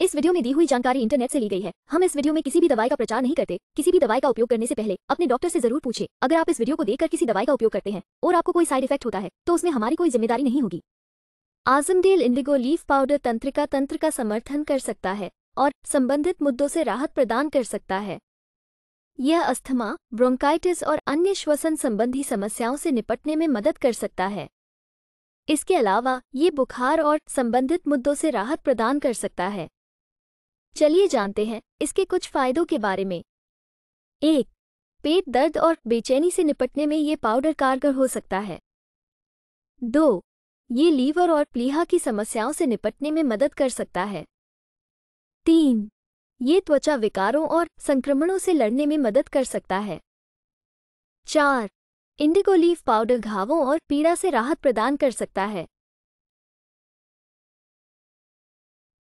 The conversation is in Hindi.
इस वीडियो में दी हुई जानकारी इंटरनेट से ली गई है हम इस वीडियो में किसी भी दवाई का प्रचार नहीं करते किसी भी दवाई का उपयोग करने से पहले अपने डॉक्टर से जरूर पूछे अगर आप इस वीडियो को देखकर किसी दवाई का उपयोग करते हैं और आपको कोई साइड इफेक्ट होता है तो उसमें हमारी कोई जिम्मेदारी नहीं होगी आजमडेल इंडिगो लीफ पाउडर तंत्रिका तंत्र का समर्थन कर सकता है और संबंधित मुद्दों से राहत प्रदान कर सकता है यह अस्थमा ब्रोंकाइटिस और अन्य श्वसन संबंधी समस्याओं से निपटने में मदद कर सकता है इसके अलावा ये बुखार और संबंधित मुद्दों से राहत प्रदान कर सकता है चलिए जानते हैं इसके कुछ फायदों के बारे में एक पेट दर्द और बेचैनी से निपटने में ये पाउडर कारगर हो सकता है दो ये लीवर और प्लीहा की समस्याओं से निपटने में मदद कर सकता है तीन ये त्वचा विकारों और संक्रमणों से लड़ने में मदद कर सकता है चार इंडिगो लीफ पाउडर घावों और पीड़ा से राहत प्रदान कर सकता है